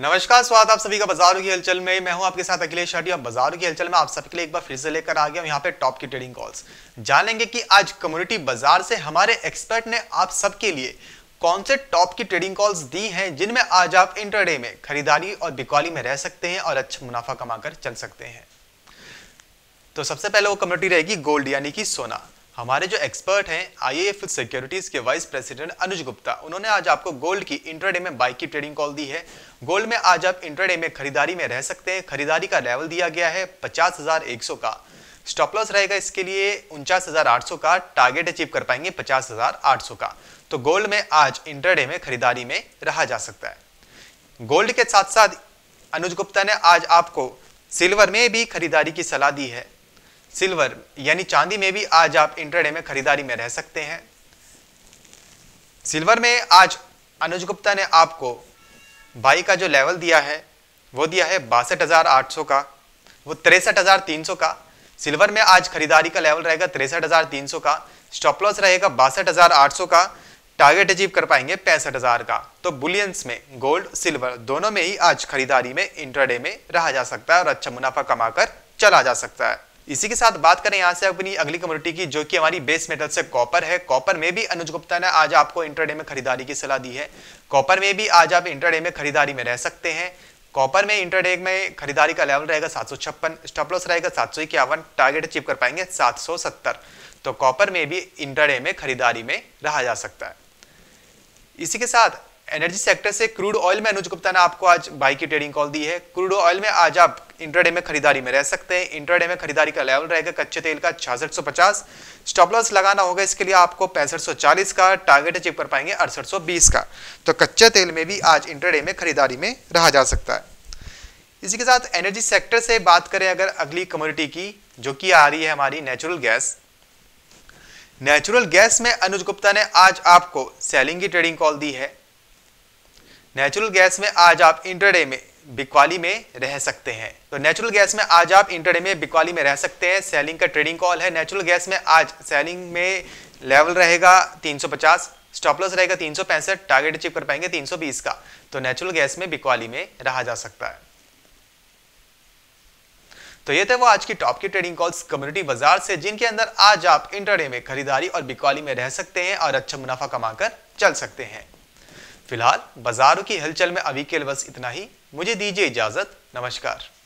नमस्कार स्वागत आप सभी का बाजारों की हलचल में मैं हूं आपके साथ अखिलेश शाटी और बाजारों की हलचल में आप सबके लिए एक बार फिर से लेकर आ गया हूं यहां पे टॉप की ट्रेडिंग कॉल्स जानेंगे कि आज कम्युनिटी बाजार से हमारे एक्सपर्ट ने आप सबके लिए कौन से टॉप की ट्रेडिंग कॉल्स दी हैं जिनमें आज आप इंटरडे में खरीदारी और बिकवाली में रह सकते हैं और अच्छा मुनाफा कमाकर चल सकते हैं तो सबसे पहले वो कम्युनिटी रहेगी गोल्ड यानी कि सोना हमारे जो एक्सपर्ट हैं आईएएफ सिक्योरिटीज के वाइस प्रेसिडेंट अनुज गुप्ता उन्होंने आज आपको गोल्ड की इंट्राडे में बाइक की ट्रेडिंग कॉल दी है गोल्ड में आज आप इंट्राडे में खरीदारी में रह सकते हैं खरीदारी का लेवल दिया गया है पचास का स्टॉप लॉस रहेगा इसके लिए उनचास का टारगेट अचीव कर पाएंगे पचास का तो गोल्ड में आज इंट्राडे में खरीदारी में रहा जा सकता है गोल्ड के साथ साथ अनुज गुप्ता ने आज आपको सिल्वर में भी खरीदारी की सलाह दी है सिल्वर यानी चांदी में भी आज आप इंटरडे में खरीदारी में रह सकते हैं सिल्वर में आज अनुज गुप्ता ने आपको बाई का जो लेवल दिया है वो दिया है बासठ हजार आठ सौ का वो तिरसठ हजार तीन सौ का सिल्वर में आज खरीदारी का लेवल रहेगा तिरसठ हजार तीन सौ का स्टॉप लॉस रहेगा बासठ हजार आठ सौ का टारगेट अचीव कर पाएंगे पैंसठ हजार का तो बुलियंस में गोल्ड सिल्वर दोनों में ही आज खरीदारी में इंटरडे में रहा जा सकता है और अच्छा मुनाफा कमाकर चला जा सकता है इसी के साथ बात करें यहाँ से अपनी अगली कम्युनिटी की जो कि हमारी बेस मेटल से कॉपर है कॉपर में भी अनुज गुप्ता ने आज आपको इंटरडे में खरीदारी की सलाह दी है कॉपर में भी आज आप इंटरडे में खरीदारी में रह सकते हैं कॉपर में इंटरडे में खरीदारी का लेवल रहेगा सात सौ छप्पन स्टॉपलॉस रहेगा सात सौ इक्यावन टारगेट अचीव कर पाएंगे सात सौ सत्तर तो कॉपर में भी इंटरडे में खरीदारी में रहा जा सकता है इसी के साथ एनर्जी सेक्टर से क्रूड ऑयल में अनुज गुप्ता ने आपको आज बाई की ट्रेडिंग कॉल दी है क्रूड ऑयल में आज आप इंटरडे में खरीदारी में रह सकते हैं इंटरडे में खरीदारी का लेवल रहेगा कच्चे तेल का छियासठ स्टॉप लॉस लगाना होगा इसके लिए आपको पैंसठ का टारगेट अचीव कर पाएंगे अड़सठ का तो कच्चे तेल में भी आज इंटरडे में खरीदारी में रहा जा सकता है इसी के साथ एनर्जी सेक्टर से बात करें अगर अगली कम्युनिटी की जो कि आ रही है हमारी नेचुरल गैस नेचुरल गैस में अनुज गुप्ता ने आज आपको सेलिंग की ट्रेडिंग कॉल दी है नेचुरल गैस में आज आप इंटरडे में बिकवाली में रह सकते हैं तो नेचुरल गैस में आज आप इंटरडे में बिकवाली में रह सकते हैं सेलिंग का ट्रेडिंग कॉल है नेचुरल गैस में आज सेलिंग में लेवल रहेगा 350 स्टॉपलस रहेगा तीन टारगेट अचीव कर पाएंगे 320 का तो नेचुरल गैस में बिकवाली में रहा जा सकता है तो ये थे वो आज की टॉप की ट्रेडिंग कॉल्स कम्युनिटी बाजार से जिनके अंदर आज आप इंटरडे में खरीदारी और बिकवाली में रह सकते हैं और अच्छा मुनाफा कमाकर चल सकते हैं फिलहाल बाजारों की हलचल में अभी के लिए बस इतना ही मुझे दीजिए इजाजत नमस्कार